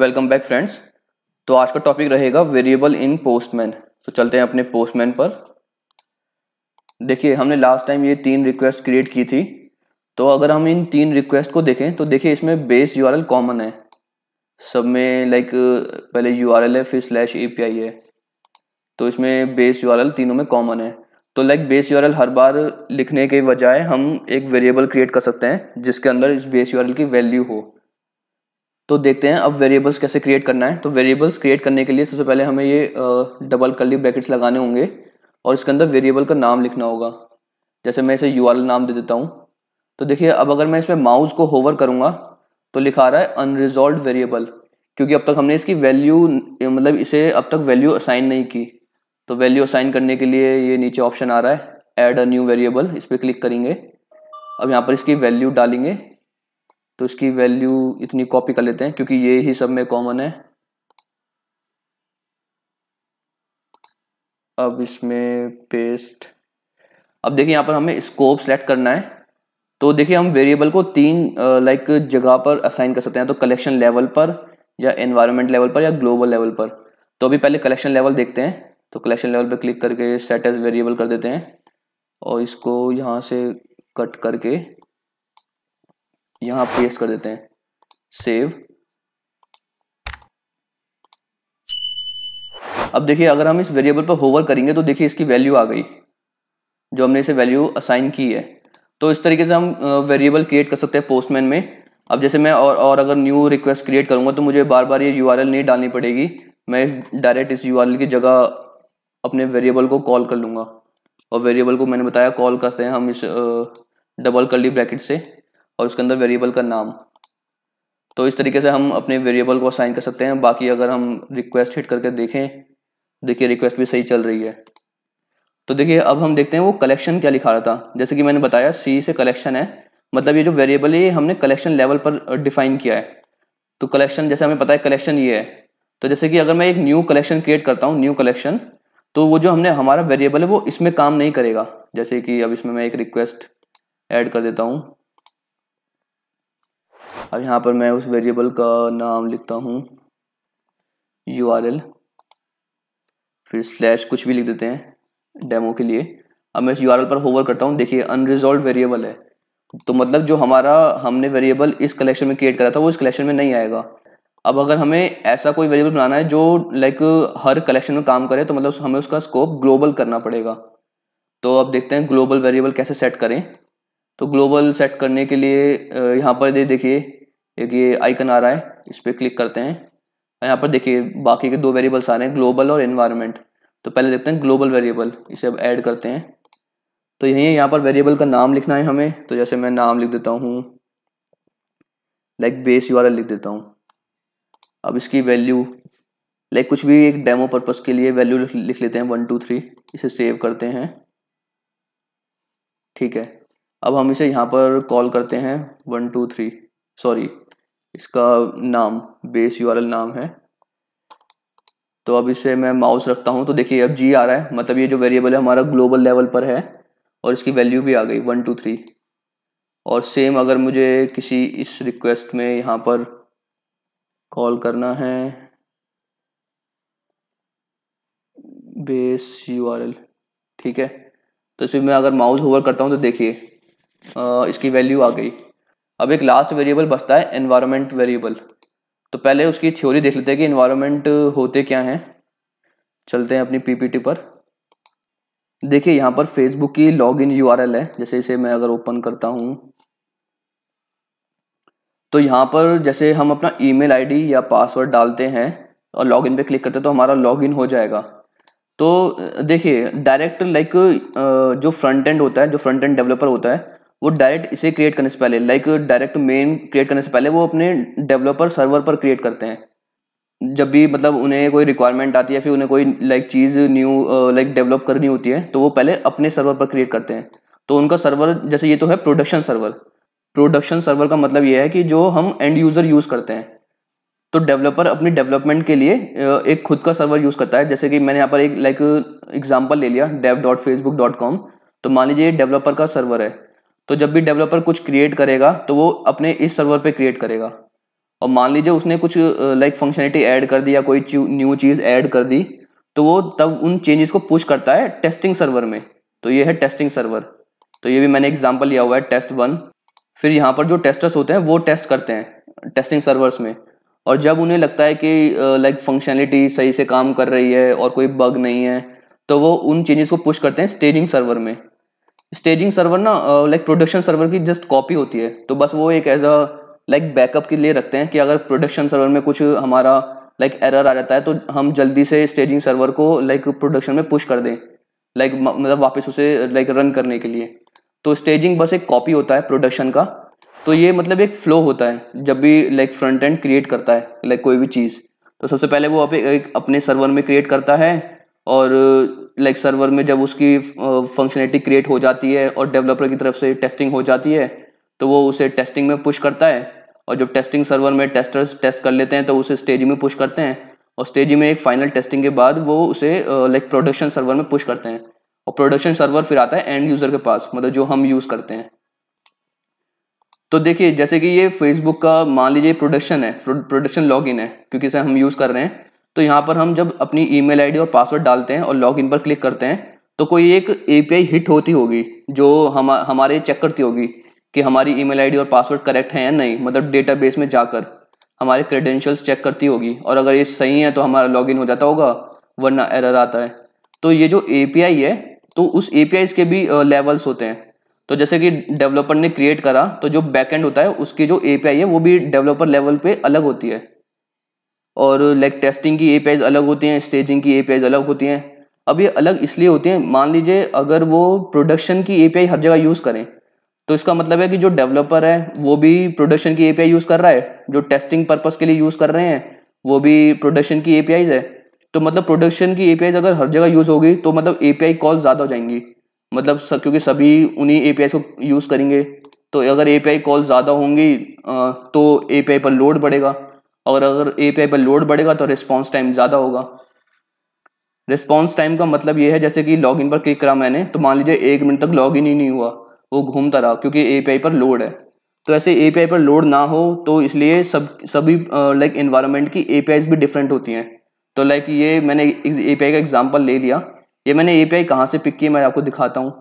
welcome back friends तो आज का टॉपिक रहेगा वेरिएबल इन पोस्टमैन तो चलते हैं अपने पोस्टमैन पर देखिए हमने लास्ट टाइम ये तीन रिक्वेस्ट क्रिएट की थी तो अगर हम इन तीन रिक्वेस्ट को देखें तो देखिए इसमें बेस यू कॉमन है सब में लाइक पहले यू है फिर स्लैश ए है तो इसमें बेस यू तीनों में कॉमन है तो लाइक बेस यू हर बार लिखने के बजाय हम एक वेरिएबल क्रिएट कर सकते हैं जिसके अंदर इस बेस यू की वैल्यू हो तो देखते हैं अब वेरिएबल्स कैसे क्रिएट करना है तो वेरिएबल्स क्रिएट करने के लिए सबसे पहले हमें ये डबल कर्ली ब्रैकेट्स लगाने होंगे और इसके अंदर वेरिएबल का नाम लिखना होगा जैसे मैं इसे यू नाम दे देता हूँ तो देखिए अब अगर मैं इसमें माउस को होवर करूँगा तो लिखा रहा है अनरिजॉल्व वेरिएबल क्योंकि अब तक हमने इसकी वैल्यू मतलब इसे अब तक वैल्यू असाइन नहीं की तो वैल्यू असाइन करने के लिए ये नीचे ऑप्शन आ रहा है एड अ न्यू वेरिएबल इस पर क्लिक करेंगे अब यहाँ पर इसकी वैल्यू डालेंगे तो इसकी वैल्यू इतनी कॉपी कर लेते हैं क्योंकि ये ही सब में कॉमन है अब इसमें पेस्ट अब देखिए यहाँ पर हमें स्कोप सेलेक्ट करना है तो देखिए हम वेरिएबल को तीन लाइक जगह पर असाइन कर सकते हैं तो कलेक्शन लेवल पर या एनवायरनमेंट लेवल पर या ग्लोबल लेवल पर तो अभी पहले कलेक्शन लेवल देखते हैं तो कलेक्शन लेवल पर क्लिक करके सेट एज वेरिएबल कर देते हैं और इसको यहाँ से कट करके यहाँ पेस पेस्ट कर देते हैं सेव अब देखिए अगर हम इस वेरिएबल पर होवर करेंगे तो देखिए इसकी वैल्यू आ गई जो हमने इसे वैल्यू असाइन की है तो इस तरीके से हम वेरिएबल क्रिएट कर सकते हैं पोस्टमैन में अब जैसे मैं और और अगर न्यू रिक्वेस्ट क्रिएट करूंगा तो मुझे बार बार ये यू नहीं डालनी पड़ेगी मैं इस डायरेक्ट इस यू की जगह अपने वेरिएबल को कॉल कर लूँगा और वेरिएबल को मैंने बताया कॉल करते हैं हम इस डबल ली ब्रैकेट से और उसके अंदर वेरिएबल का नाम तो इस तरीके से हम अपने वेरिएबल को असाइन कर सकते हैं बाकी अगर हम रिक्वेस्ट हिट करके देखें देखिए रिक्वेस्ट भी सही चल रही है तो देखिए अब हम देखते हैं वो कलेक्शन क्या लिखा रहा था जैसे कि मैंने बताया सी से कलेक्शन है मतलब ये जो वेरिएबल है ये हमने कलेक्शन लेवल पर डिफाइन किया है तो कलेक्शन जैसे हमें पता है कलेक्शन ये है तो जैसे कि अगर मैं एक न्यू कलेक्शन क्रिएट करता हूँ न्यू कलेक्शन तो वो जो हमने हमारा वेरिएबल है वो इसमें काम नहीं करेगा जैसे कि अब इसमें मैं एक रिक्वेस्ट ऐड कर देता हूँ अब यहाँ पर मैं उस वेरिएबल का नाम लिखता हूँ यू फिर स्लैश कुछ भी लिख देते हैं डेमो के लिए अब मैं इस यू पर होवर करता हूँ देखिए अनरिजॉल्व वेरिएबल है तो मतलब जो हमारा हमने वेरिएबल इस कलेक्शन में क्रिएट करा था वो इस कलेक्शन में नहीं आएगा अब अगर हमें ऐसा कोई वेरिएबल बनाना है जो लाइक हर कलेक्शन में काम करे तो मतलब हमें उसका स्कोप ग्लोबल करना पड़ेगा तो अब देखते हैं ग्लोबल वेरिएबल कैसे सेट करें तो ग्लोबल सेट करने के लिए यहाँ पर दे देखिए एक ये आइकन आ रहा है इस पर क्लिक करते हैं यहाँ पर देखिए बाकी के दो वेरिएबल्स आ रहे हैं ग्लोबल और इन्वायरमेंट तो पहले देखते हैं ग्लोबल वेरिएबल इसे अब ऐड करते हैं तो यही यहाँ पर वेरिएबल का नाम लिखना है हमें तो जैसे मैं नाम लिख देता हूँ लाइक बेस यू लिख देता हूँ अब इसकी वैल्यू लाइक कुछ भी एक डेमो पर्पज़ के लिए वैल्यू लिख लेते हैं वन टू थ्री इसे सेव करते हैं ठीक है अब हम इसे यहाँ पर कॉल करते हैं वन टू थ्री सॉरी इसका नाम बेस यू नाम है तो अब इसे मैं माउस रखता हूँ तो देखिए अब जी आ रहा है मतलब ये जो वेरिएबल है हमारा ग्लोबल लेवल पर है और इसकी वैल्यू भी आ गई वन टू थ्री और सेम अगर मुझे किसी इस रिक्वेस्ट में यहाँ पर कॉल करना है बेस यू ठीक है तो इसमें मैं अगर माउस होवर करता हूँ तो देखिए इसकी वैल्यू आ गई अब एक लास्ट वेरिएबल बचता है एनवायरमेंट वेरिएबल तो पहले उसकी थ्योरी देख लेते हैं कि इन्वायरमेंट होते क्या हैं चलते हैं अपनी पीपीटी पर देखिए यहाँ पर फेसबुक की लॉग इन यू है जैसे इसे मैं अगर ओपन करता हूँ तो यहाँ पर जैसे हम अपना ईमेल आईडी या पासवर्ड डालते हैं और लॉगिन पे क्लिक करते हैं तो हमारा लॉगिन हो जाएगा तो देखिए डायरेक्ट लाइक जो फ्रंट एंड होता है जो फ्रंट एंड डेवलपर होता है वो डायरेक्ट इसे क्रिएट करने से पहले लाइक डायरेक्ट मेन क्रिएट करने से पहले वो अपने डेवलपर सर्वर पर क्रिएट करते हैं जब भी मतलब उन्हें कोई रिक्वायरमेंट आती है फिर उन्हें कोई लाइक चीज़ न्यू लाइक डेवलप करनी होती है तो वो पहले अपने सर्वर पर क्रिएट करते हैं तो उनका सर्वर जैसे ये तो है प्रोडक्शन सर्वर प्रोडक्शन सर्वर का मतलब ये है कि जो हम एंड यूज़र यूज़ करते हैं तो डेवलपर अपनी डेवलपमेंट के लिए एक खुद का सर्वर यूज़ करता है जैसे कि मैंने यहाँ पर एक लाइक एग्जाम्पल ले लिया dev dot Facebook dot com तो मान लीजिए डेवलपर का सर्वर है तो जब भी डेवलपर कुछ क्रिएट करेगा तो वो अपने इस सर्वर पे क्रिएट करेगा और मान लीजिए उसने कुछ लाइक फंक्शनलिटी ऐड कर दी या कोई न्यू चीज़ ऐड कर दी तो वो तब उन चेंजेस को पुश करता है टेस्टिंग सर्वर में तो ये है टेस्टिंग सर्वर तो ये भी मैंने एग्जाम्पल लिया हुआ है टेस्ट वन फिर यहाँ पर जो टेस्टर्स होते हैं वो टेस्ट करते हैं टेस्टिंग सर्वर्स में और जब उन्हें लगता है कि लाइक फंक्शनलिटी सही से काम कर रही है और कोई बग नहीं है तो वो उन चेंजेस को पुश करते हैं स्टेजिंग सर्वर में स्टेजिंग सर्वर ना लाइक प्रोडक्शन सर्वर की जस्ट कॉपी होती है तो बस वो एक एज अ लाइक बैकअप के लिए रखते हैं कि अगर प्रोडक्शन सर्वर में कुछ हमारा लाइक like, एरर आ जाता है तो हम जल्दी से स्टेजिंग सर्वर को लाइक like, प्रोडक्शन में पुश कर दें लाइक like, मतलब वापस उसे लाइक रन करने के लिए तो स्टेजिंग बस एक कॉपी होता है प्रोडक्शन का तो ये मतलब एक फ्लो होता है जब भी लाइक फ्रंट एंड क्रिएट करता है लाइक कोई भी चीज़ तो सबसे पहले वो एक अपने सर्वर में क्रिएट करता है और लाइक सर्वर में जब उसकी फंक्शनलिटी क्रिएट हो जाती है और डेवलपर की तरफ से टेस्टिंग हो जाती है तो वो उसे टेस्टिंग में पुश करता है और जब टेस्टिंग सर्वर में टेस्टर्स टेस्ट कर लेते हैं तो उसे स्टेज में पुश करते हैं और स्टेज में एक फाइनल टेस्टिंग के बाद वो उसे लाइक प्रोडक्शन सर्वर में पुश करते हैं और प्रोडक्शन सर्वर फिर आता है एंड यूज़र के पास मतलब जो हम यूज़ करते हैं तो देखिए जैसे कि ये फेसबुक का मान लीजिए प्रोडक्शन है प्रोडक्शन लॉगिन है क्योंकि इसे हम यूज़ कर रहे हैं तो यहाँ पर हम जब अपनी ईमेल आईडी और पासवर्ड डालते हैं और लॉगिन पर क्लिक करते हैं तो कोई एक एपीआई हिट होती होगी जो हम हमारे चेक करती होगी कि हमारी ईमेल आईडी और पासवर्ड करेक्ट है या नहीं मतलब डेटाबेस में जाकर हमारे क्रेडेंशियल्स चेक करती होगी और अगर ये सही है तो हमारा लॉगिन हो जाता होगा वरना एरर आता है तो ये जो एपीआई है तो उस एपीआई के भी लेवल्स होते हैं तो जैसे कि डेवलपर ने क्रिएट करा तो जो बैकएंड होता है उसकी जो एपीआई है वो भी डेवलपर लेवल पे अलग होती है और लाइक टेस्टिंग की ए अलग होती हैं स्टेजिंग की ए अलग होती हैं अब ये अलग इसलिए होती हैं मान लीजिए अगर वो प्रोडक्शन की ए हर जगह यूज़ करें तो इसका मतलब है कि जो डेवलपर है वो भी प्रोडक्शन की ए यूज़ कर रहा है जो टेस्टिंग पर्पज़ के लिए यूज़ कर रहे हैं वो भी प्रोडक्शन की ए है तो मतलब प्रोडक्शन की ए अगर हर जगह यूज़ होगी तो मतलब ए कॉल ज़्यादा हो जाएंगी मतलब स, क्योंकि सभी उन्हीं ए को यूज़ करेंगे तो अगर ए कॉल ज़्यादा होंगी तो ए पर लोड बढ़ेगा और अगर ए पी आई पर लोड बढ़ेगा तो रिस्पॉन्स टाइम ज़्यादा होगा रिस्पॉन्स टाइम का मतलब ये है जैसे कि लॉगिन पर क्लिक करा मैंने तो मान लीजिए एक मिनट तक लॉगिन ही नहीं हुआ वो घूमता रहा क्योंकि ए पी आई पर लोड है तो ऐसे ए पी आई पर लोड ना हो तो इसलिए सब सभी लाइक इन्वायरमेंट की ए पी आईज भी डिफरेंट होती हैं तो लाइक ये मैंने ए पी आई का एग्जाम्पल ले लिया ये मैंने ए पी आई कहाँ से पिक किया मैं आपको दिखाता हूँ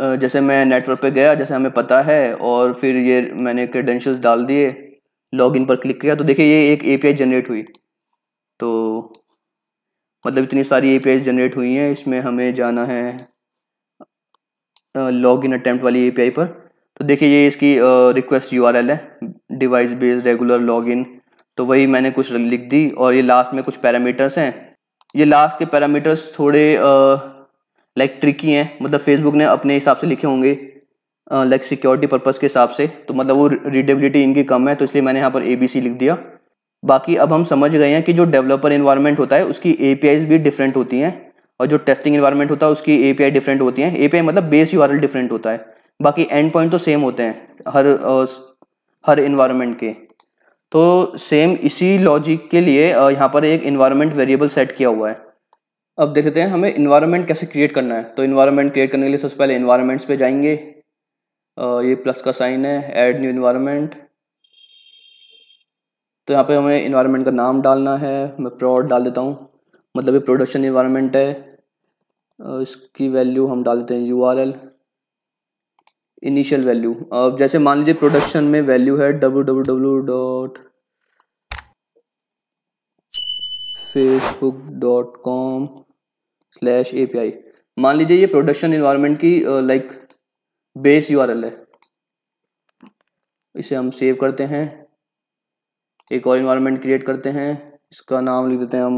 जैसे मैं नेटवर्क पे गया जैसे हमें पता है और फिर ये मैंने क्रेडेंशियल्स डाल दिए लॉगिन पर क्लिक किया तो देखिए ये एक एपीआई जनरेट हुई तो मतलब इतनी सारी एपीआई जनरेट हुई हैं इसमें हमें जाना है लॉग इन अटैम्प्ट वाली एपीआई पर तो देखिए ये इसकी रिक्वेस्ट यूआरएल है device based regular log in तो वही मैंने कुछ लिख दी और ये लास्ट में कुछ पैरामीटर्स हैं ये लास्ट के पैरामीटर्स थोड़े आ, लाइक ट्रिकी हैं मतलब फेसबुक ने अपने हिसाब से लिखे होंगे लाइक सिक्योरिटी पर्पज़ के हिसाब से तो मतलब वो रीडेबिलिटी इनकी कम है तो इसलिए मैंने यहाँ पर ए लिख दिया बाकी अब हम समझ गए हैं कि जो डेवलपर इन्वायरमेंट होता है उसकी ए भी डिफरेंट होती हैं और जो टेस्टिंग इन्वायरमेंट होता है उसकी ए डिफरेंट होती हैं ए मतलब बेस यू डिफरेंट होता है बाकी एंड पॉइंट तो सेम होते हैं हर हर इन्वायरमेंट के तो सेम इसी लॉजिक के लिए यहाँ पर एक इन्वायरमेंट वेरिएबल सेट किया हुआ है अब देख लेते हैं हमें इन्वायरमेंट कैसे क्रिएट करना है तो इन्वायरमेंट क्रिएट करने के लिए सबसे पहले इन्वायरमेंट्स पे जाएंगे ये प्लस का साइन है ऐड न्यू इन्वायरमेंट तो यहाँ पे हमें इन्वायरमेंट का नाम डालना है मैं प्रोड डाल देता हूँ मतलब ये प्रोडक्शन इन्वायरमेंट है इसकी वैल्यू हम डाल देते हैं U R L initial value अब जैसे मान लीजिए प्रोडक्शन में वैल्यू है W W W dot Facebook dot com slash A मान लीजिए ये प्रोडक्शन इन्वायरमेंट की लाइक बेस यू है इसे हम सेव करते हैं एक और इन्वायरमेंट क्रिएट करते हैं इसका नाम लिख देते हैं हम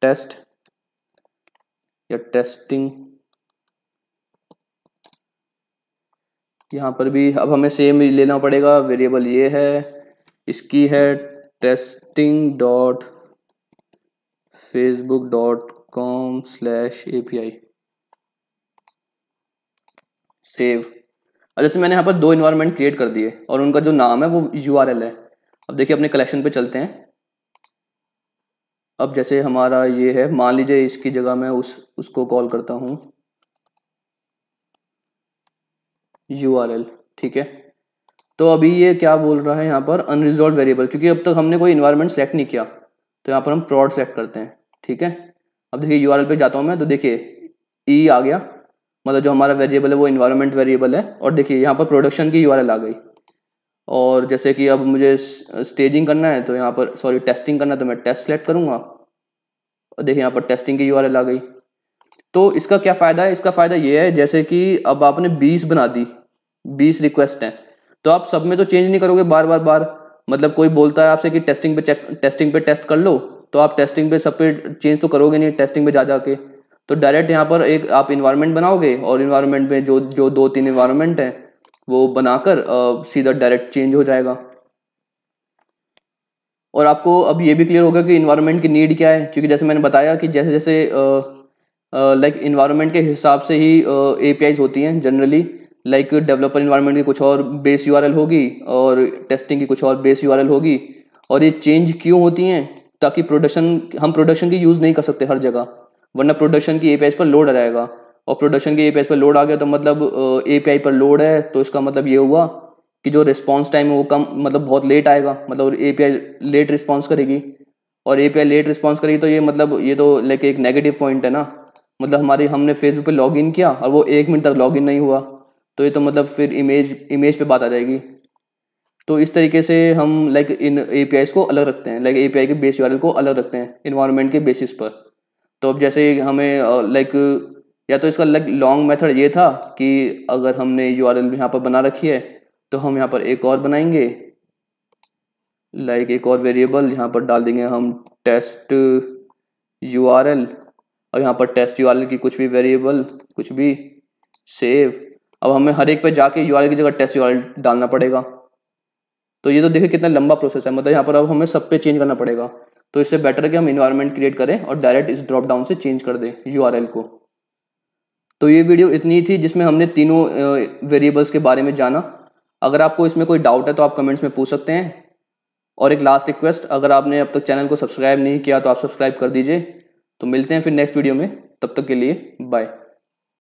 टेस्ट या टेस्टिंग यहाँ पर भी अब हमें सेम लेना पड़ेगा वेरिएबल ये है इसकी है testing dot Facebook dot com slash A P I save और जैसे मैंने यहाँ पर दो इन्वायरमेंट क्रिएट कर दिए और उनका जो नाम है वो यू आर एल है अब देखिए अपने कलेक्शन पे चलते हैं अब जैसे हमारा ये है मान लीजिए इसकी जगह मैं उस उसको कॉल करता हूँ यू आर एल ठीक है तो अभी ये क्या बोल रहा है यहाँ पर अनरिजॉल्व वेरिएबल क्योंकि अब तक हमने कोई इन्वायरमेंट सेलेक्ट नहीं किया तो यहाँ पर हम प्रॉड सेलेक्ट करते हैं ठीक है अब देखिए यू पे जाता हूँ मैं तो देखिए ई e आ गया मतलब जो हमारा वेरिएबल है वो इन्वायरमेंट वेरिएबल है और देखिए यहाँ पर प्रोडक्शन की यू आ गई और जैसे कि अब मुझे स्टेजिंग करना है तो यहाँ पर सॉरी टेस्टिंग करना है तो मैं टेस्ट सेलेक्ट करूँगा और देखिए यहाँ पर टेस्टिंग की यू आ गई तो इसका क्या फ़ायदा है इसका फ़ायदा ये है जैसे कि अब आपने बीस बना दी बीस रिक्वेस्ट हैं तो आप सब में तो चेंज नहीं करोगे बार बार बार मतलब कोई बोलता है आपसे कि टेस्टिंग पे चेक टेस्टिंग पे टेस्ट कर लो तो आप टेस्टिंग पे सब पे चेंज तो करोगे नहीं टेस्टिंग पे जा जाके तो डायरेक्ट यहाँ पर एक आप इन्वायरमेंट बनाओगे और इन्वायरमेंट में जो जो दो तीन इन्वायरमेंट हैं वो बनाकर सीधा डायरेक्ट चेंज हो जाएगा और आपको अब ये भी क्लियर होगा कि इन्वायरमेंट की नीड क्या है क्योंकि जैसे मैंने बताया कि जैसे जैसे लाइक इन्वायरमेंट के हिसाब से ही ए होती हैं जनरली लाइक डेवलपर इन्वायरमेंट की कुछ और बेस यू होगी और टेस्टिंग की कुछ और बेस यू होगी और ये चेंज क्यों होती हैं ताकि प्रोडक्शन हम प्रोडक्शन की यूज़ नहीं कर सकते हर जगह वरना प्रोडक्शन की ए पर लोड आ जाएगा और प्रोडक्शन के ए पर लोड आ गया तो मतलब ए पर लोड है तो इसका मतलब ये हुआ कि जो रिस्पॉन्स टाइम है वो कम मतलब बहुत लेट आएगा मतलब ए लेट रिस्पॉन्स करेगी और ए लेट रिस्पॉन्स करेगी तो ये मतलब ये तो लाइक एक नेगेटिव पॉइंट है ना मतलब हमारे हमने फेसबुक पे लॉगिन किया और वो एक मिनट तक लॉगिन नहीं हुआ तो ये तो मतलब फिर इमेज इमेज पे बात आ जाएगी तो इस तरीके से हम लाइक इन ए को अलग रखते हैं लाइक ए के बेस यू को अलग रखते हैं इन्वायरमेंट के बेसिस पर तो अब जैसे हमें लाइक या तो इसका लाइक लॉन्ग मेथड ये था कि अगर हमने यू आर एल यहाँ पर बना रखी है तो हम यहाँ पर एक और बनाएंगे लाइक एक और वेरिएबल यहाँ पर डाल देंगे हम टेस्ट यू आर एल और यहाँ पर टेस्ट यू आर एल की कुछ भी वेरिएबल कुछ भी सेव अब हमें हर एक पे जाके यू आर एल की जगह टेस्ट यू आर एल डालना पड़ेगा तो ये तो देखिए कितना लंबा प्रोसेस है मतलब यहाँ पर अब हमें सब पे चेंज करना पड़ेगा तो इससे बेटर कि हम इन्वायरमेंट क्रिएट करें और डायरेक्ट इस ड्रॉप डाउन से चेंज कर दें यू को तो ये वीडियो इतनी थी जिसमें हमने तीनों वेरिएबल्स के बारे में जाना अगर आपको इसमें कोई डाउट है तो आप कमेंट्स में पूछ सकते हैं और एक लास्ट रिक्वेस्ट अगर आपने अब तक चैनल को सब्सक्राइब नहीं किया तो आप सब्सक्राइब कर दीजिए तो मिलते हैं फिर नेक्स्ट वीडियो में तब तक के लिए बाय